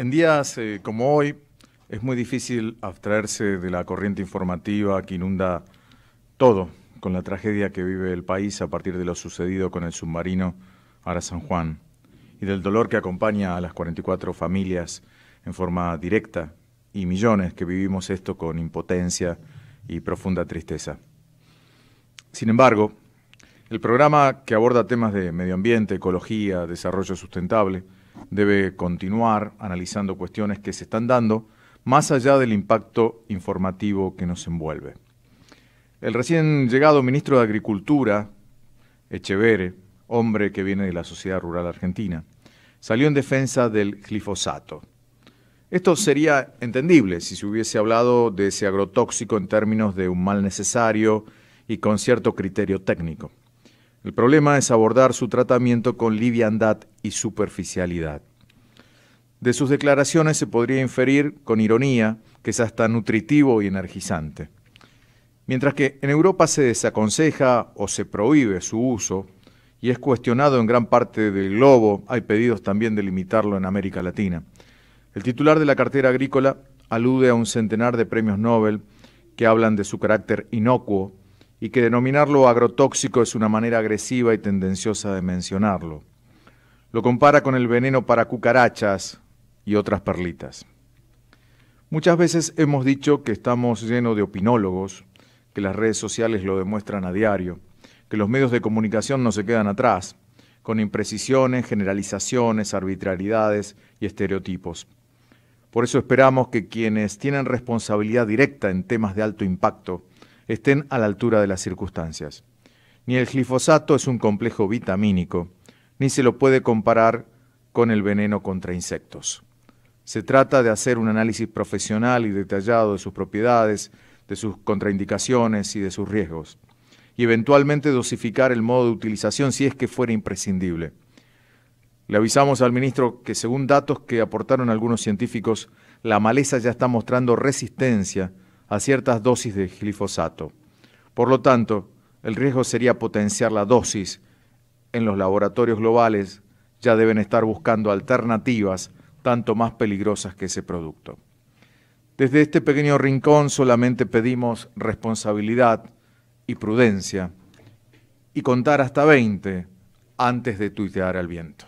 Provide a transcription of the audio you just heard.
En días eh, como hoy es muy difícil abstraerse de la corriente informativa que inunda todo con la tragedia que vive el país a partir de lo sucedido con el submarino Ara San Juan y del dolor que acompaña a las 44 familias en forma directa y millones que vivimos esto con impotencia y profunda tristeza. Sin embargo, el programa que aborda temas de medio ambiente, ecología, desarrollo sustentable, debe continuar analizando cuestiones que se están dando más allá del impacto informativo que nos envuelve. El recién llegado ministro de Agricultura, Echevere, hombre que viene de la sociedad rural argentina, salió en defensa del glifosato. Esto sería entendible si se hubiese hablado de ese agrotóxico en términos de un mal necesario y con cierto criterio técnico. El problema es abordar su tratamiento con liviandad y superficialidad. De sus declaraciones se podría inferir, con ironía, que es hasta nutritivo y energizante. Mientras que en Europa se desaconseja o se prohíbe su uso, y es cuestionado en gran parte del globo, hay pedidos también de limitarlo en América Latina. El titular de la cartera agrícola alude a un centenar de premios Nobel que hablan de su carácter inocuo y que denominarlo agrotóxico es una manera agresiva y tendenciosa de mencionarlo. Lo compara con el veneno para cucarachas y otras perlitas. Muchas veces hemos dicho que estamos llenos de opinólogos, que las redes sociales lo demuestran a diario, que los medios de comunicación no se quedan atrás, con imprecisiones, generalizaciones, arbitrariedades y estereotipos. Por eso esperamos que quienes tienen responsabilidad directa en temas de alto impacto estén a la altura de las circunstancias. Ni el glifosato es un complejo vitamínico, ni se lo puede comparar con el veneno contra insectos. Se trata de hacer un análisis profesional y detallado de sus propiedades, de sus contraindicaciones y de sus riesgos, y eventualmente dosificar el modo de utilización si es que fuera imprescindible. Le avisamos al ministro que según datos que aportaron algunos científicos, la maleza ya está mostrando resistencia a ciertas dosis de glifosato. Por lo tanto, el riesgo sería potenciar la dosis. En los laboratorios globales ya deben estar buscando alternativas tanto más peligrosas que ese producto. Desde este pequeño rincón solamente pedimos responsabilidad y prudencia y contar hasta 20 antes de tuitear al viento.